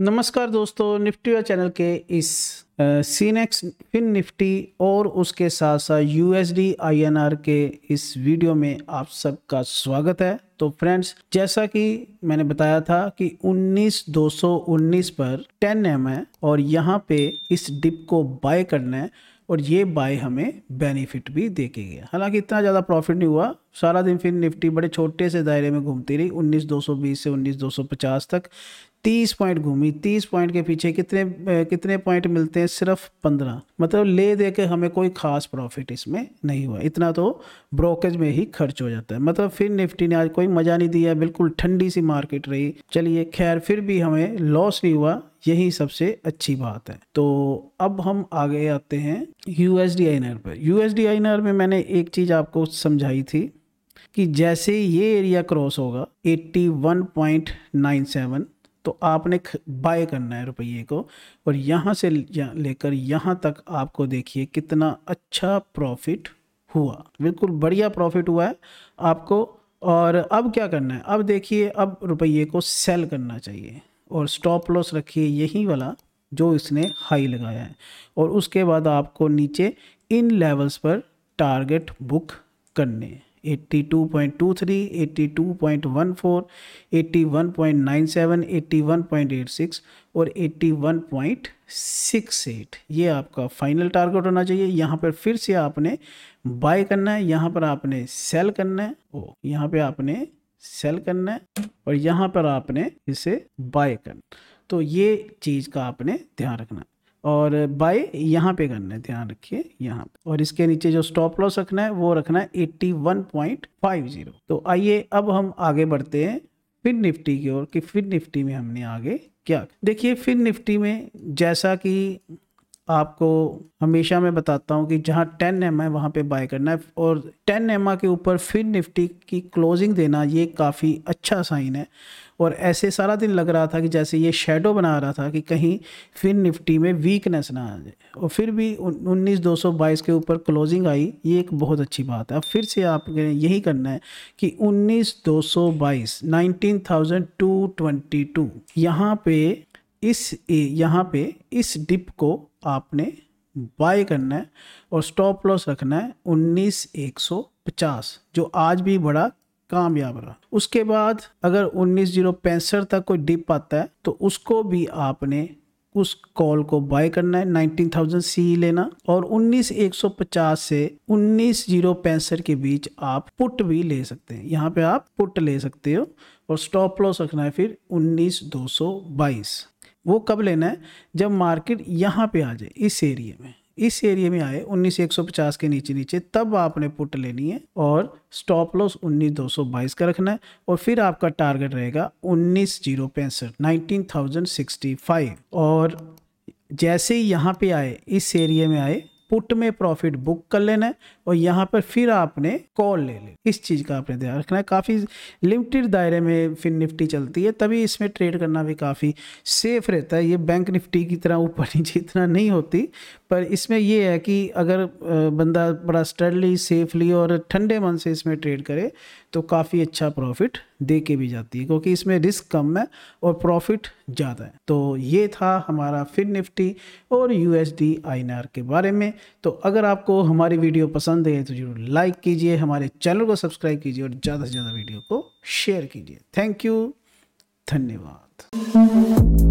नमस्कार दोस्तों Nifty channel के इस सीनेक्स फिन निफ्टी और उसके साथ साथ यू एस के इस वीडियो में आप सबका स्वागत है तो फ्रेंड्स जैसा कि मैंने बताया था कि 19,219 पर 10 एम है और यहाँ पे इस डिप को बाय करना है और ये बाय हमें बेनिफिट भी देके गया हालांकि इतना ज़्यादा प्रॉफिट नहीं हुआ सारा दिन फिर निफ्टी बड़े छोटे से दायरे में घूमती रही 19,220 से 19,250 तक 30 पॉइंट घूमी 30 पॉइंट के पीछे कितने कितने पॉइंट मिलते हैं सिर्फ 15 मतलब ले दे के हमें कोई खास प्रॉफिट इसमें नहीं हुआ इतना तो ब्रोकेज में ही खर्च हो जाता है मतलब फिर निफ्टी ने आज कोई मज़ा नहीं दिया बिल्कुल ठंडी सी मार्केट रही चलिए खैर फिर भी हमें लॉस नहीं हुआ यही सबसे अच्छी बात है तो अब हम आगे आते हैं यू एस डी आई नर पर यू एस डी आई नर में मैंने एक चीज़ आपको समझाई थी कि जैसे ये एरिया क्रॉस होगा 81.97 तो आपने बाय करना है रुपये को और यहाँ से लेकर यहाँ तक आपको देखिए कितना अच्छा प्रॉफिट हुआ बिल्कुल बढ़िया प्रॉफिट हुआ है आपको और अब क्या करना है अब देखिए अब रुपये को सेल करना चाहिए और स्टॉप लॉस रखिए यही वाला जो इसने हाई लगाया है और उसके बाद आपको नीचे इन लेवल्स पर टारगेट बुक करने एट्टी 82.23, 82.14, 81.97, 81.86 और 81.68 ये आपका फाइनल टारगेट होना चाहिए यहाँ पर फिर से आपने बाय करना है यहाँ पर आपने सेल करना है ओ यहाँ पे आपने सेल करना है और यहाँ पर आपने इसे बाय करना तो ये चीज़ का आपने ध्यान रखना है और बाय यहाँ पे करना है ध्यान रखिए यहाँ पे और इसके नीचे जो स्टॉप लॉस रखना है वो रखना है 81.50 तो आइए अब हम आगे बढ़ते हैं फिन निफ्टी की ओर कि फिन निफ्टी में हमने आगे क्या देखिए फिन निफ्टी में जैसा कि आपको हमेशा मैं बताता हूँ कि जहाँ टेन एम है वहाँ पे बाय करना है और टेन एम के ऊपर फिर निफ्टी की क्लोजिंग देना ये काफ़ी अच्छा साइन है और ऐसे सारा दिन लग रहा था कि जैसे ये शेडो बना रहा था कि कहीं फिर निफ्टी में वीकनेस ना आ जाए और फिर भी उन्नीस दो सौ बाईस के ऊपर क्लोजिंग आई ये एक बहुत अच्छी बात है अब फिर से आपने यही करना है कि उन्नीस दो सौ बाईस nineteen thousand two twenty two यहाँ पे इस यहाँ पे इस डिप को आपने बाय करना है और स्टॉप लॉस रखना है उन्नीस एक सौ पचास जो आज भी बड़ा कामयाब रहा उसके बाद अगर उन्नीस जीरो पैंसठ तक कोई डिप आता है तो उसको भी आपने उस कॉल को बाय करना है 19,000 सी लेना और 19,150 से पैंसठ के बीच आप पुट भी ले सकते हैं यहाँ पे आप पुट ले सकते हो और स्टॉप लॉस रखना है फिर 19,222 वो कब लेना है जब मार्केट यहाँ पे आ जाए इस एरिए में इस एरिए में आए उन्नीस एक सौ पचास के नीचे नीचे तब आपने पुट लेनी है और स्टॉप लॉस उन्नीस दो सौ बाईस का रखना है और फिर आपका टारगेट रहेगा उन्नीस जीरो पैंसठ नाइनटीन थाउजेंड सिक्सटी फाइव और जैसे ही यहाँ पे आए इस एरिए में आए पुट में प्रॉफिट बुक कर लेना है और यहाँ पर फिर आपने कॉल ले ले इस चीज़ का आपने ध्यान रखना है काफ़ी लिमिटेड दायरे में फिर निफ्टी चलती है तभी इसमें ट्रेड करना भी काफ़ी सेफ रहता है ये बैंक निफ्टी की तरह ऊपर नीचे इतना नहीं होती पर इसमें यह है कि अगर बंदा बड़ा स्टडली सेफली और ठंडे मन से इसमें ट्रेड करे तो काफ़ी अच्छा प्रॉफिट दे के भी जाती है क्योंकि इसमें रिस्क कम है और प्रॉफिट ज़्यादा है तो ये था हमारा फिन निफ्टी और यू एस के बारे में तो अगर आपको हमारी वीडियो पसंद है तो जरूर लाइक कीजिए हमारे चैनल को सब्सक्राइब कीजिए और ज़्यादा से ज़्यादा वीडियो को शेयर कीजिए थैंक यू धन्यवाद